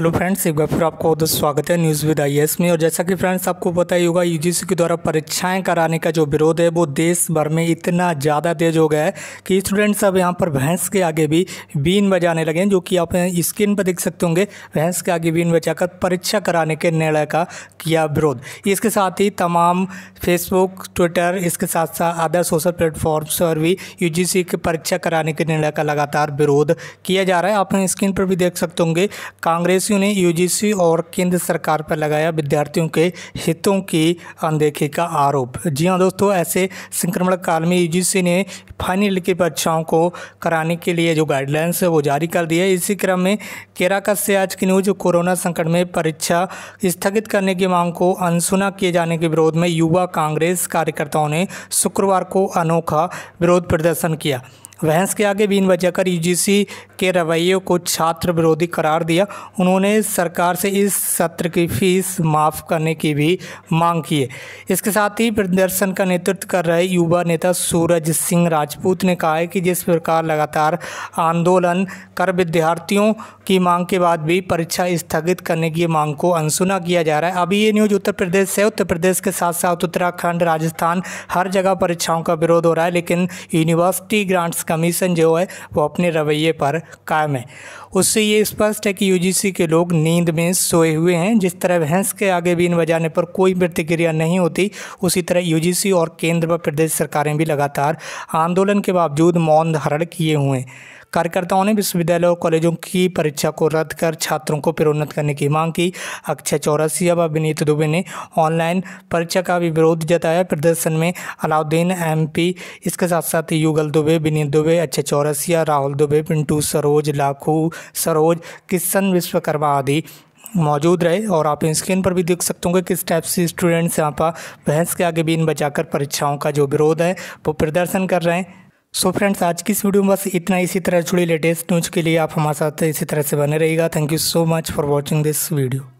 hello friends एक बार फिर आपको बहुत स्वागत है न्यूज़ विद आई में और जैसा कि फ्रेंड्स आपको पता ही होगा यूजीसी के द्वारा परीक्षाएं कराने का जो विरोध है वो देश भर में इतना ज़्यादा तेज हो गया है कि स्टूडेंट्स अब यहाँ पर भैंस के आगे भी बीन बजाने लगे जो कि आप स्क्रीन पर देख सकते होंगे भैंस के आगे बीन कर परीक्षा कराने के निर्णय का किया विरोध इसके साथ ही तमाम फेसबुक ट्विटर इसके साथ साथ अदर सोशल प्लेटफॉर्म्स पर भी यू की परीक्षा कराने के निर्णय का लगातार विरोध किया जा रहा है आप स्क्रीन पर भी देख सकते होंगे कांग्रेस सदस्यों ने यूजीसी और केंद्र सरकार पर लगाया विद्यार्थियों के हितों की अनदेखी का आरोप जी हाँ दोस्तों ऐसे संक्रमण काल में यूजीसी ने फाइनल की परीक्षाओं को कराने के लिए जो गाइडलाइंस है वो जारी कर दी है इसी क्रम में केराकस से आज की न्यूज कोरोना संकट में परीक्षा स्थगित करने की मांग को अनसुना किए जाने के विरोध में युवा कांग्रेस कार्यकर्ताओं ने शुक्रवार को अनोखा विरोध प्रदर्शन किया वहंस के आगे बीन वजह कर यू e के रवैये को छात्र विरोधी करार दिया उन्होंने सरकार से इस सत्र की फीस माफ़ करने की भी मांग की है इसके साथ ही प्रदर्शन का नेतृत्व कर रहे युवा नेता सूरज सिंह राजपूत ने कहा है कि जिस प्रकार लगातार आंदोलन कर विद्यार्थियों की मांग के बाद भी परीक्षा स्थगित करने की मांग को अनसुना किया जा रहा है अभी ये न्यूज़ उत्तर प्रदेश से उत्तर प्रदेश के साथ साथ उत्तराखंड राजस्थान हर जगह परीक्षाओं का विरोध हो रहा है लेकिन यूनिवर्सिटी ग्रांट्स कमीशन जो है वो अपने रवैये पर कायम है उससे ये स्पष्ट है कि यूजीसी के लोग नींद में सोए हुए हैं जिस तरह भैंस के आगे बीन बजाने पर कोई प्रतिक्रिया नहीं होती उसी तरह यूजीसी और केंद्र व प्रदेश सरकारें भी लगातार आंदोलन के बावजूद मौन धारण किए हुए हैं कार्यकर्ताओं ने विश्वविद्यालय और कॉलेजों की परीक्षा को रद्द कर छात्रों को प्रोन्नत करने की मांग की अक्षय चौरसिया व विनीत दुबे ने ऑनलाइन परीक्षा का भी विरोध जताया प्रदर्शन में अलाउद्दीन एमपी इसके साथ साथ युगल दुबे विनीत दुबे अक्षय चौरसिया राहुल दुबे पिंटू सरोज लाखू सरोज किशन विश्वकर्मा आदि मौजूद रहे और आप स्क्रीन पर भी देख सकते होंगे किस टाइप से स्टूडेंट्स यहाँ पर बहस के आगे बीन बचाकर परीक्षाओं का जो विरोध है वो प्रदर्शन कर रहे हैं सो so फ्रेंड्स आज की इस वीडियो में बस इतना इसी तरह जुड़ी लेटेस्ट न्यूज के लिए आप हमारे साथ इसी तरह से बने रहेगा thank you so much for watching this video